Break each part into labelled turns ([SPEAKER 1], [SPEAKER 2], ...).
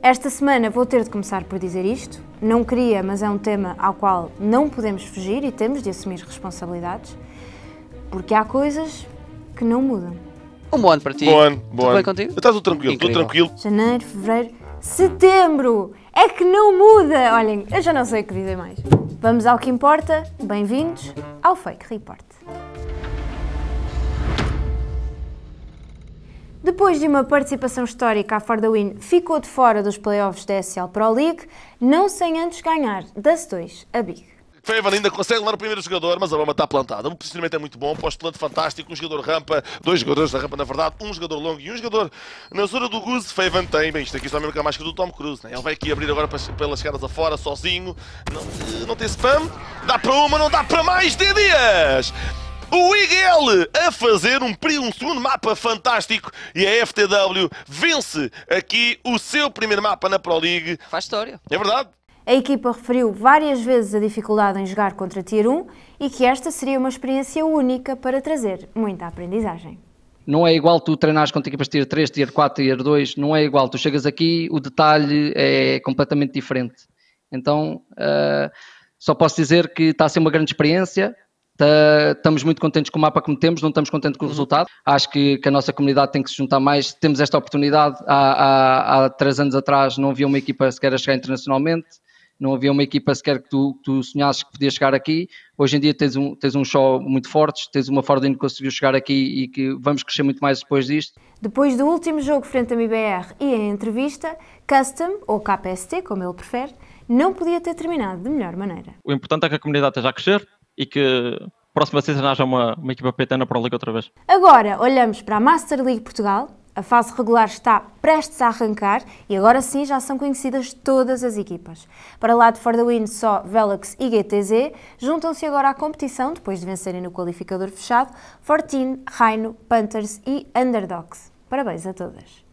[SPEAKER 1] Esta semana vou ter de começar por dizer isto. Não queria, mas é um tema ao qual não podemos fugir e temos de assumir responsabilidades, porque há coisas que não mudam. Um bom ano para ti. Bom ano, bom tudo ano. bem
[SPEAKER 2] contigo? Estás tudo tranquilo, Estou tudo tranquilo.
[SPEAKER 1] Janeiro, fevereiro, setembro! É que não muda! Olhem, eu já não sei o que dizer mais. Vamos ao que importa. Bem-vindos ao Fake Report. Depois de uma participação histórica, a Farda Win ficou de fora dos playoffs da SL Pro League, não sem antes ganhar das 2 a Big.
[SPEAKER 2] Foi ainda consegue lá o primeiro jogador, mas a bomba está plantada. O posicionamento é muito bom, pós-plante fantástico, um jogador rampa, dois jogadores da rampa, na verdade, um jogador longo e um jogador na zona do Goose. Faven tem, bem, isto aqui está mesmo com a máscara do Tom Cruise, né? Ele vai aqui abrir agora pelas caras afora, sozinho, não, eh, não tem spam, dá para uma, não dá para mais, D Dias! o IGL a fazer
[SPEAKER 1] um, um segundo
[SPEAKER 2] mapa fantástico e a FTW vence aqui o seu primeiro mapa na Pro League. Faz história. É verdade.
[SPEAKER 1] A equipa referiu várias vezes a dificuldade em jogar contra Tier 1 e que esta seria uma experiência única para trazer muita aprendizagem.
[SPEAKER 3] Não é igual tu treinares contra equipas Tier 3, Tier 4, Tier 2, não é igual. Tu chegas aqui, o detalhe é completamente diferente. Então, uh, só posso dizer que está a ser uma grande experiência, eh, estamos muito contentes com o mapa que metemos, não estamos contentes com o uhum. resultado. Acho que, que a nossa comunidade tem que se juntar mais. Temos esta oportunidade. Há, há, há três anos atrás não havia uma equipa sequer a chegar internacionalmente, não havia uma equipa sequer que tu, tu sonhasses que podia chegar aqui. Hoje em dia tens um, tens um show muito forte, tens uma Fordin que conseguiu chegar aqui e que vamos crescer muito mais depois disto.
[SPEAKER 1] Depois do último jogo frente à MBR e a entrevista, Custom, ou KPST, como ele prefere, não podia ter terminado de melhor maneira.
[SPEAKER 3] O importante é que a comunidade esteja a crescer, e que próxima season haja uma, uma equipa petana para a Liga outra vez.
[SPEAKER 1] Agora olhamos para a Master League Portugal. A fase regular está prestes a arrancar e agora sim já são conhecidas todas as equipas. Para lá de For Win, só Velox e GTZ juntam-se agora à competição, depois de vencerem no qualificador fechado, Fortin, Rhino, Panthers e Underdogs. Parabéns a todas!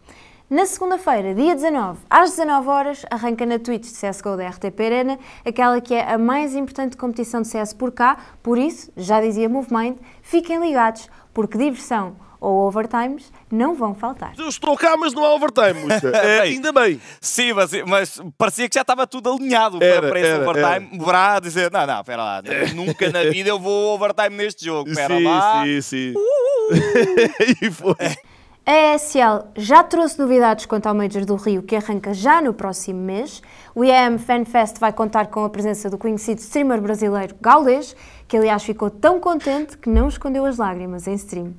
[SPEAKER 1] Na segunda-feira, dia 19, às 19 horas, arranca na Twitch de CSGO da RTP Arena, aquela que é a mais importante competição de CS por cá, por isso, já dizia MoveMind, fiquem ligados, porque diversão ou overtimes não vão faltar. Eu estou cá, mas não há overtime, é, ainda
[SPEAKER 2] bem. Sim, mas, mas, parecia que já estava tudo alinhado era, para, esse era, overtime. Brá dizer, não, não, espera lá, nunca na vida eu vou overtime neste jogo, espera lá. Sim, sim, sim. Uh! e foi.
[SPEAKER 1] É. A ESL já trouxe novidades quanto ao Major do Rio, que arranca já no próximo mês. O IAM FanFest vai contar com a presença do conhecido streamer brasileiro Gaulês, que aliás ficou tão contente que não escondeu as lágrimas em stream.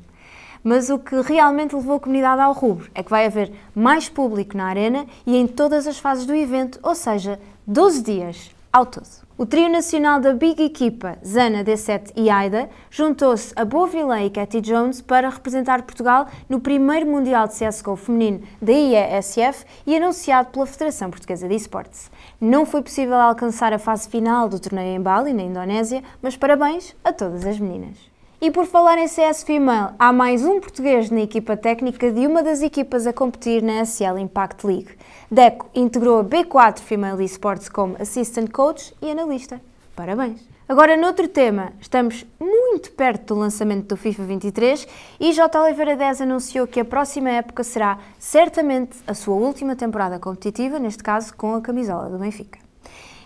[SPEAKER 1] Mas o que realmente levou a comunidade ao rubro é que vai haver mais público na arena e em todas as fases do evento, ou seja, 12 dias ao todo. O trio nacional da Big Equipa, Zana, D7 e Aida, juntou-se a Bovilã e Cathy Jones para representar Portugal no primeiro Mundial de CSGO feminino da IESF e anunciado pela Federação Portuguesa de Esportes. Não foi possível alcançar a fase final do torneio em Bali, na Indonésia, mas parabéns a todas as meninas. E por falar em CS Female, há mais um português na equipa técnica de uma das equipas a competir na SL Impact League. Deco integrou a B4 Female Esports como Assistant Coach e Analista. Parabéns! Agora, noutro tema, estamos muito perto do lançamento do FIFA 23 e J. Oliveira 10 anunciou que a próxima época será certamente a sua última temporada competitiva, neste caso com a camisola do Benfica.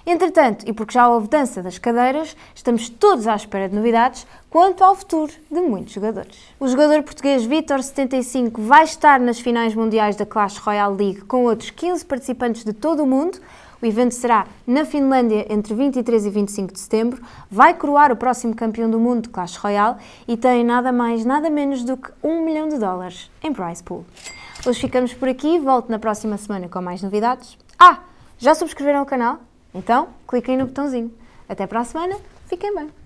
[SPEAKER 1] Entretanto, e porque já houve dança das cadeiras, estamos todos à espera de novidades quanto ao futuro de muitos jogadores. O jogador português Vitor75 vai estar nas finais mundiais da Clash Royale League com outros 15 participantes de todo o mundo. O evento será na Finlândia entre 23 e 25 de setembro, vai coroar o próximo campeão do mundo de Clash Royale e tem nada mais, nada menos do que 1 milhão de dólares em prize pool. Hoje ficamos por aqui, volto na próxima semana com mais novidades. Ah, já subscreveram o canal? Então, cliquem no botãozinho. Até para a semana, fiquem bem.